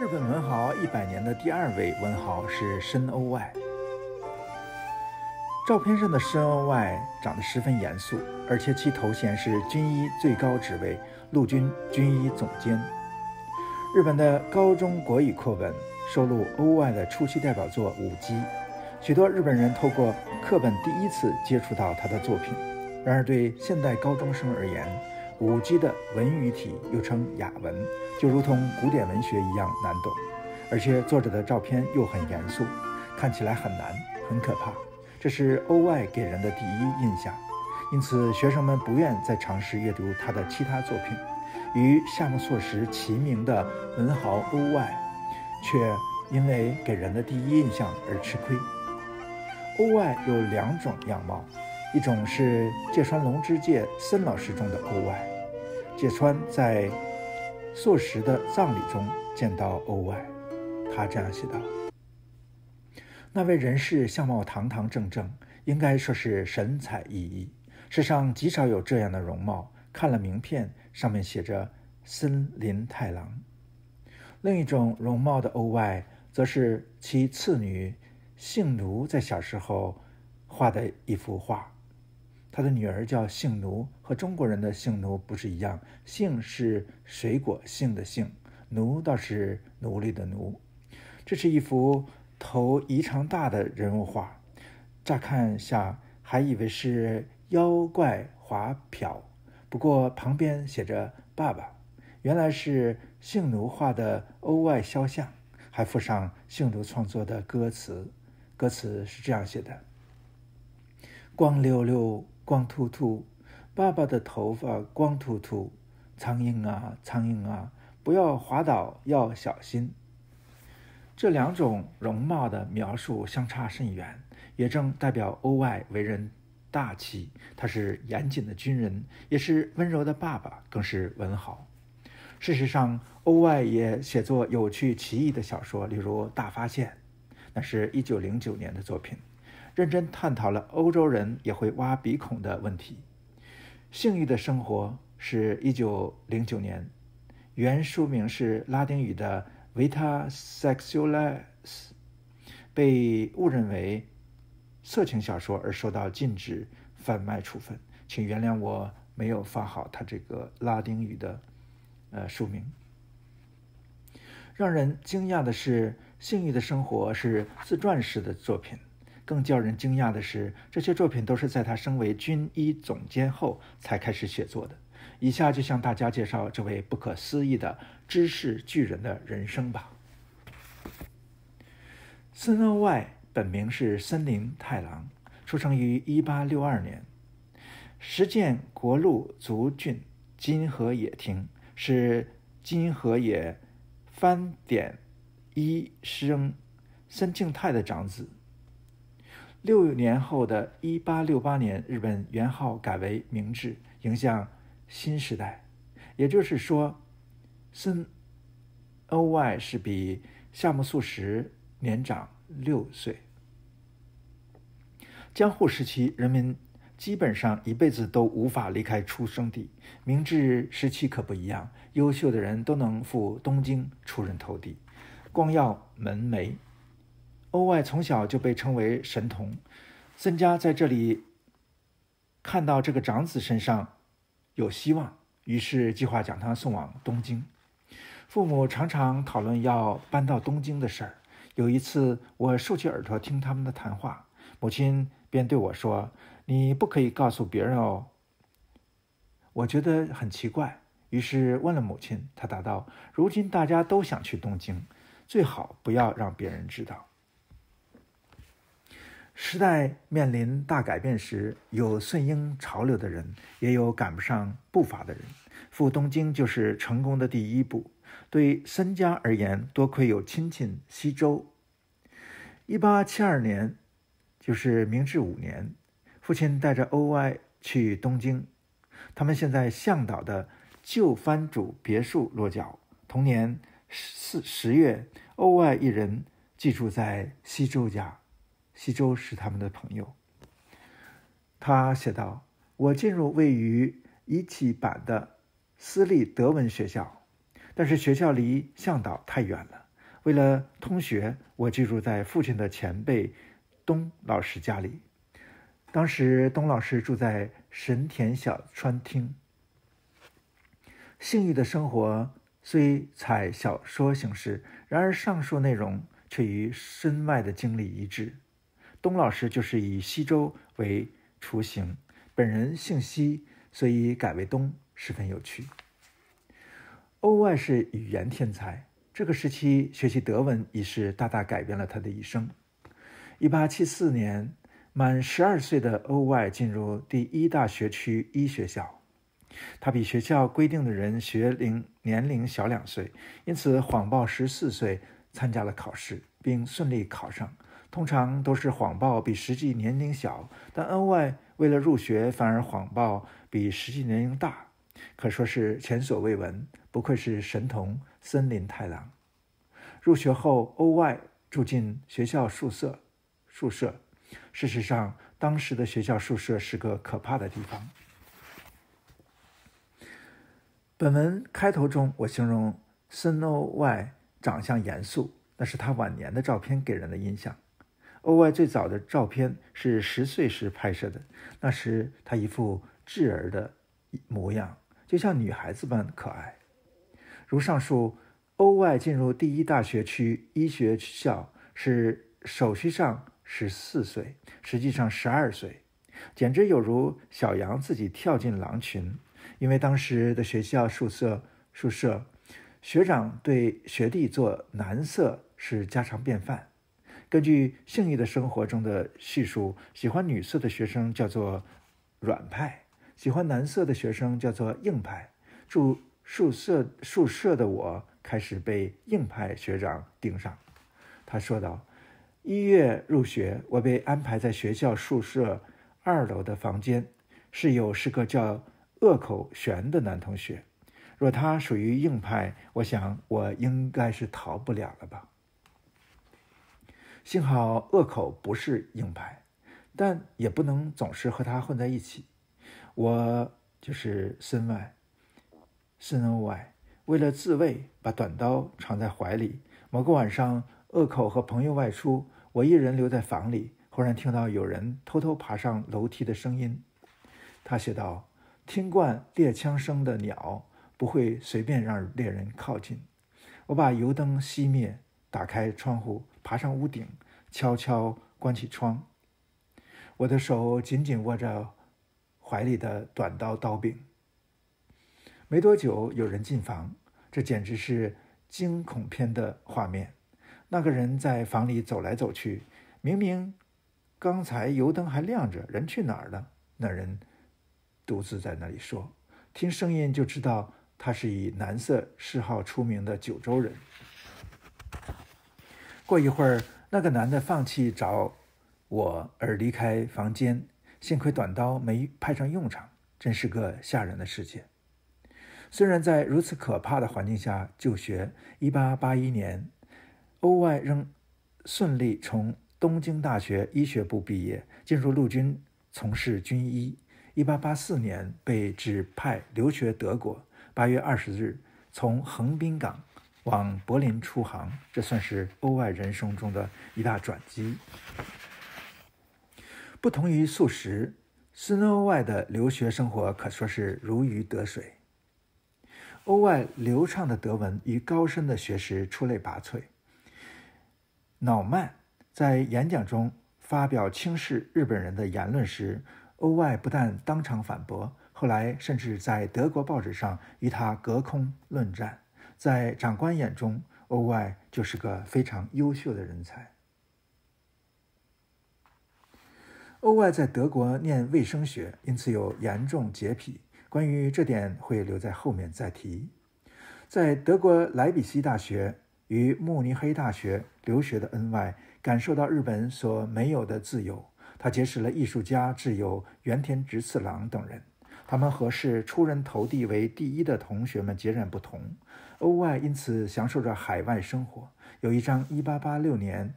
日本文豪一百年的第二位文豪是深欧外。照片上的深欧外长得十分严肃，而且其头衔是军医最高职位——陆军军医总监。日本的高中国语课本收录欧外的初期代表作《舞姬》，许多日本人透过课本第一次接触到他的作品。然而，对现代高中生而言，古籍的文语体又称雅文，就如同古典文学一样难懂，而且作者的照片又很严肃，看起来很难，很可怕。这是欧外给人的第一印象，因此学生们不愿再尝试阅读他的其他作品。与夏目漱石齐名的文豪欧外，却因为给人的第一印象而吃亏。欧外有两种样貌。一种是芥川龙之介森老师中的欧外，芥川在硕食的葬礼中见到欧外，他这样写道：“那位人士相貌堂堂正正，应该说是神采奕奕，世上极少有这样的容貌。看了名片，上面写着森林太郎。”另一种容貌的欧外，则是其次女姓奴在小时候画的一幅画。他的女儿叫姓奴，和中国人的姓奴不是一样。姓是水果姓的姓，奴倒是奴隶的奴。这是一幅头异常大的人物画，乍看下还以为是妖怪滑瓢，不过旁边写着“爸爸”，原来是姓奴画的欧外肖像，还附上姓奴创作的歌词。歌词是这样写的：“光溜溜。”光秃秃，爸爸的头发光秃秃。苍蝇啊，苍蝇啊，不要滑倒，要小心。这两种容貌的描述相差甚远，也正代表欧外为人大气。他是严谨的军人，也是温柔的爸爸，更是文豪。事实上，欧外也写作有趣奇异的小说，例如《大发现》，那是一九零九年的作品。认真探讨了欧洲人也会挖鼻孔的问题，《性欲的生活》是一九零九年，原书名是拉丁语的《Vita Sexualis》，被误认为色情小说而受到禁止贩卖处分。请原谅我没有发好他这个拉丁语的呃书名。让人惊讶的是，《性欲的生活》是自传式的作品。更叫人惊讶的是，这些作品都是在他升为军医总监后才开始写作的。以下就向大家介绍这位不可思议的知识巨人的人生吧。森鸥外本名是森林太郎，出生于一八六二年，实践国陆足郡金河野町，是金河野藩点医生森静太的长子。六年后的一八六八年，日本元号改为明治，迎向新时代。也就是说，森 o 外是比夏目漱石年长六岁。江户时期，人民基本上一辈子都无法离开出生地；明治时期可不一样，优秀的人都能赴东京出人头地，光耀门楣。欧外从小就被称为神童，森家在这里看到这个长子身上有希望，于是计划将他送往东京。父母常常讨论要搬到东京的事儿。有一次，我竖起耳朵听他们的谈话，母亲便对我说：“你不可以告诉别人哦。”我觉得很奇怪，于是问了母亲，她答道：“如今大家都想去东京，最好不要让别人知道。”时代面临大改变时，有顺应潮流的人，也有赶不上步伐的人。赴东京就是成功的第一步。对森家而言，多亏有亲戚西周。一八七二年，就是明治五年，父亲带着 o y 去东京，他们现在向导的旧藩主别墅落脚。同年四十月，o y 一人寄住在西周家。西周是他们的朋友。他写道：“我进入位于伊气坂的私立德文学校，但是学校离向导太远了。为了通学，我居住在父亲的前辈东老师家里。当时东老师住在神田小川町。幸运的生活虽采小说形式，然而上述内容却与身外的经历一致。”东老师就是以西周为雏形，本人姓西，所以改为东，十分有趣。欧外是语言天才，这个时期学习德文已是大大改变了他的一生。1874年，满12岁的欧外进入第一大学区一学校，他比学校规定的人学龄年龄小两岁，因此谎报14岁参加了考试，并顺利考上。通常都是谎报比实际年龄小，但 O Y 为了入学反而谎报比实际年龄大，可说是前所未闻。不愧是神童森林太郎。入学后，O Y 住进学校宿舍。宿舍，事实上，当时的学校宿舍是个可怕的地方。本文开头中，我形容森 O Y 长相严肃，那是他晚年的照片给人的印象。欧外最早的照片是十岁时拍摄的，那时他一副稚儿的模样，就像女孩子般可爱。如上述，欧外进入第一大学区医学校是手续上十四岁，实际上十二岁，简直有如小羊自己跳进狼群，因为当时的学校宿舍宿舍，学长对学弟做男色是家常便饭。根据性欲的生活中的叙述，喜欢女色的学生叫做软派，喜欢男色的学生叫做硬派。住宿舍宿舍的我开始被硬派学长盯上。他说道：“一月入学，我被安排在学校宿舍二楼的房间，室友是个叫恶口玄的男同学。若他属于硬派，我想我应该是逃不了了吧。”幸好恶口不是硬牌，但也不能总是和他混在一起。我就是身外，身外，为了自卫，把短刀藏在怀里。某个晚上，恶口和朋友外出，我一人留在房里。忽然听到有人偷偷爬上楼梯的声音。他写道：“听惯猎枪声的鸟，不会随便让猎人靠近。”我把油灯熄灭，打开窗户。爬上屋顶，悄悄关起窗。我的手紧紧握着怀里的短刀刀柄。没多久，有人进房，这简直是惊恐片的画面。那个人在房里走来走去，明明刚才油灯还亮着，人去哪儿了？那人独自在那里说，听声音就知道他是以男色嗜好出名的九州人。过一会儿，那个男的放弃找我而离开房间。幸亏短刀没派上用场，真是个吓人的事件。虽然在如此可怕的环境下就学，1881年，Oy 仍顺利从东京大学医学部毕业，进入陆军从事军医。1884年被指派留学德国。8月20日从横滨港。往柏林出航，这算是欧外人生中的一大转机。不同于素食，斯诺欧外的留学生活可说是如鱼得水。欧外流畅的德文与高深的学识出类拔萃。瑙曼在演讲中发表轻视日本人的言论时，欧外不但当场反驳，后来甚至在德国报纸上与他隔空论战。在长官眼中，欧外就是个非常优秀的人才。欧外在德国念卫生学，因此有严重洁癖。关于这点，会留在后面再提。在德国莱比锡大学与慕尼黑大学留学的恩外，感受到日本所没有的自由。他结识了艺术家挚友原田直次郎等人。他们和是出人头地为第一的同学们截然不同。欧外因此享受着海外生活。有一张1886年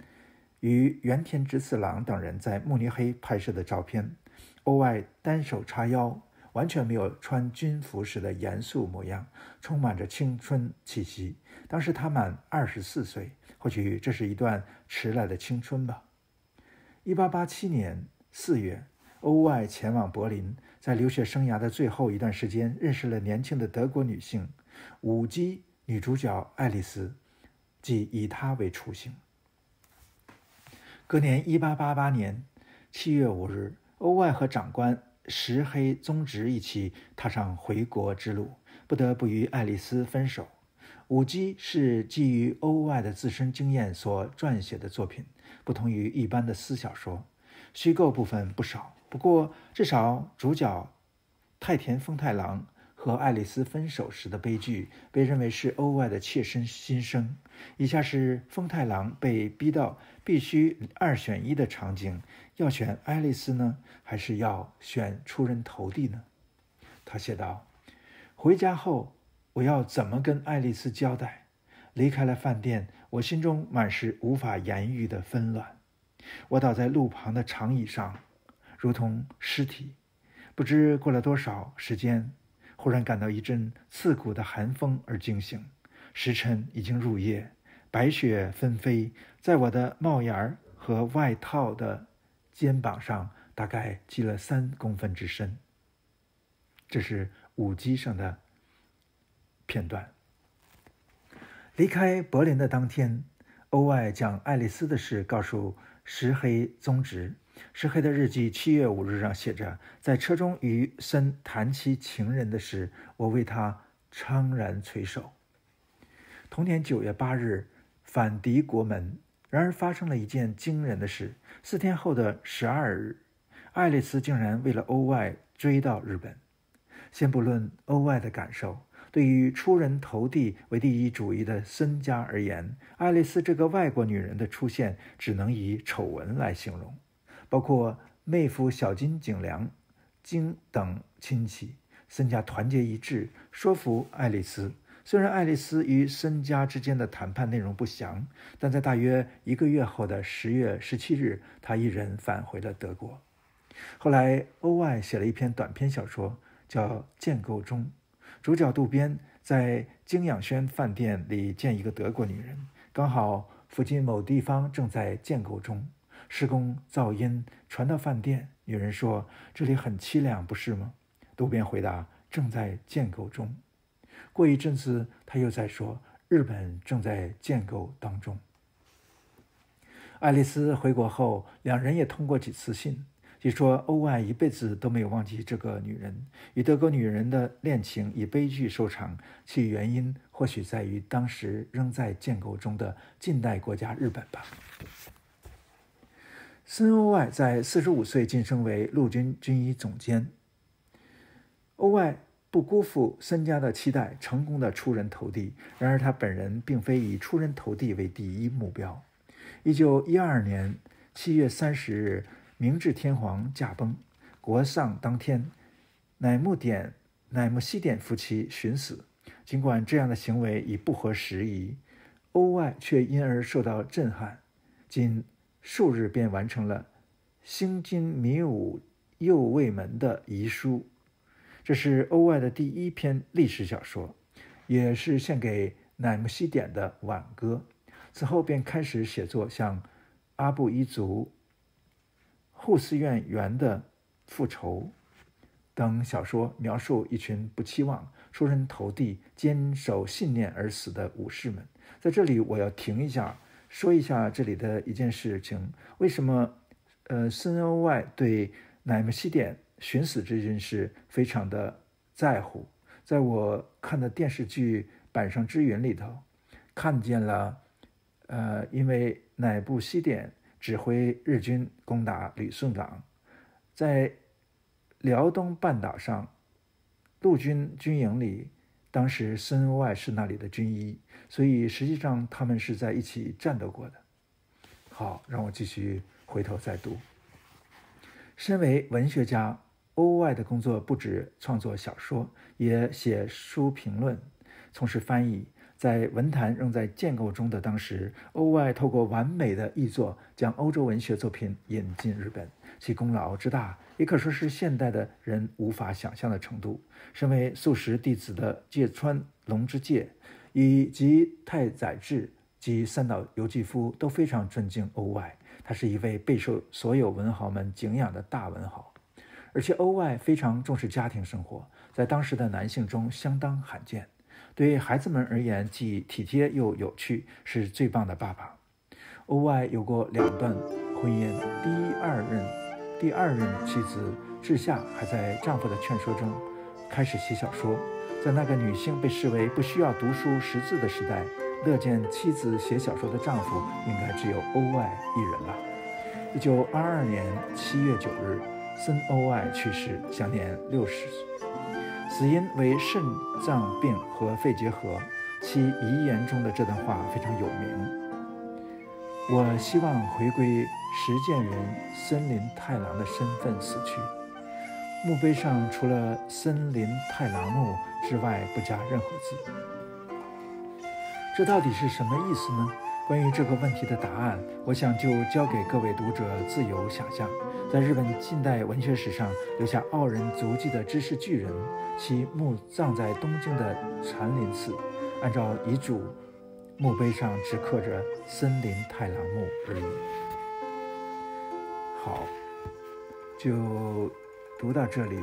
与原田直次郎等人在慕尼黑拍摄的照片，欧外单手叉腰，完全没有穿军服时的严肃模样，充满着青春气息。当时他满二十四岁，或许这是一段迟来的青春吧。1887年4月，欧外前往柏林。在留学生涯的最后一段时间，认识了年轻的德国女性舞姬女主角爱丽丝，即以她为雏形。隔年，一八八八年七月五日，欧外和长官石黑宗直一起踏上回国之路，不得不与爱丽丝分手。舞姬是基于欧外的自身经验所撰写的作品，不同于一般的私小说，虚构部分不少。不过，至少主角太田丰太郎和爱丽丝分手时的悲剧，被认为是欧外的切身心声。以下是丰太郎被逼到必须二选一的场景：要选爱丽丝呢，还是要选出人头地呢？他写道：“回家后，我要怎么跟爱丽丝交代？离开了饭店，我心中满是无法言喻的纷乱。我倒在路旁的长椅上。”如同尸体，不知过了多少时间，忽然感到一阵刺骨的寒风，而惊醒。时辰已经入夜，白雪纷飞，在我的帽檐儿和外套的肩膀上，大概积了三公分之深。这是舞姬上的片段。离开柏林的当天，欧爱将爱丽丝的事告诉石黑宗直。石黑的日记七月五日上写着：“在车中与森谈起情人的事，我为他怅然垂首。”同年九月八日，反敌国门。然而发生了一件惊人的事：四天后的十二日，爱丽丝竟然为了欧外追到日本。先不论欧外的感受，对于出人头地为第一主义的森家而言，爱丽丝这个外国女人的出现，只能以丑闻来形容。包括妹夫小金井良京等亲戚，森家团结一致，说服爱丽丝。虽然爱丽丝与森家之间的谈判内容不详，但在大约一个月后的十月十七日，她一人返回了德国。后来，欧外写了一篇短篇小说，叫《建构中》，主角渡边在京养轩饭店里见一个德国女人，刚好附近某地方正在建构中。施工噪音传到饭店，有人说这里很凄凉，不是吗？渡边回答：“正在建构中。”过一阵子，他又在说：“日本正在建构当中。”爱丽丝回国后，两人也通过几次信。据说欧外一辈子都没有忘记这个女人。与德国女人的恋情以悲剧收场，其原因或许在于当时仍在建构中的近代国家日本吧。森欧外在四十五岁晋升为陆军军医总监。欧外不辜负森家的期待，成功的出人头地。然而，他本人并非以出人头地为第一目标。一九一二年七月三十日，明治天皇驾崩，国丧当天，乃木典、乃木希典夫妻寻死。尽管这样的行为已不合时宜，欧外却因而受到震撼。仅数日便完成了《星津迷武右卫门》的遗书，这是欧外的第一篇历史小说，也是献给乃木希典的挽歌。此后便开始写作像《阿布一族护寺院园的复仇》等小说，描述一群不期望出人头地、坚守信念而死的武士们。在这里，我要停一下。说一下这里的一件事情，为什么呃，c n y 对乃木希典寻死这件事非常的在乎？在我看的电视剧《板上之云》里头，看见了，呃，因为乃木希典指挥日军攻打旅顺港，在辽东半岛上陆军军营里。当时，森欧外是那里的军医，所以实际上他们是在一起战斗过的。好，让我继续回头再读。身为文学家，欧外的工作不止创作小说，也写书评论，从事翻译。在文坛仍在建构中的当时，欧外透过完美的译作将欧洲文学作品引进日本，其功劳之大，也可说是现代的人无法想象的程度。身为素食弟子的芥川龙之介，以及太宰治及三岛由纪夫都非常尊敬欧外，他是一位备受所有文豪们敬仰的大文豪。而且欧外非常重视家庭生活，在当时的男性中相当罕见。对孩子们而言，既体贴又有趣，是最棒的爸爸。欧外有过两段婚姻，第二任第二任妻子志夏还在丈夫的劝说中开始写小说。在那个女性被视为不需要读书识字的时代，乐见妻子写小说的丈夫应该只有欧外一人了。一九二二年七月九日，森欧外去世，享年六十岁。死因为肾脏病和肺结核，其遗言中的这段话非常有名。我希望回归实践人森林太郎的身份死去。墓碑上除了“森林太郎墓”之外，不加任何字。这到底是什么意思呢？关于这个问题的答案，我想就交给各位读者自由想象。在日本近代文学史上留下傲人足迹的知识巨人，其墓葬在东京的禅林寺。按照遗嘱，墓碑上只刻着“森林太郎墓”而已。好，就读到这里。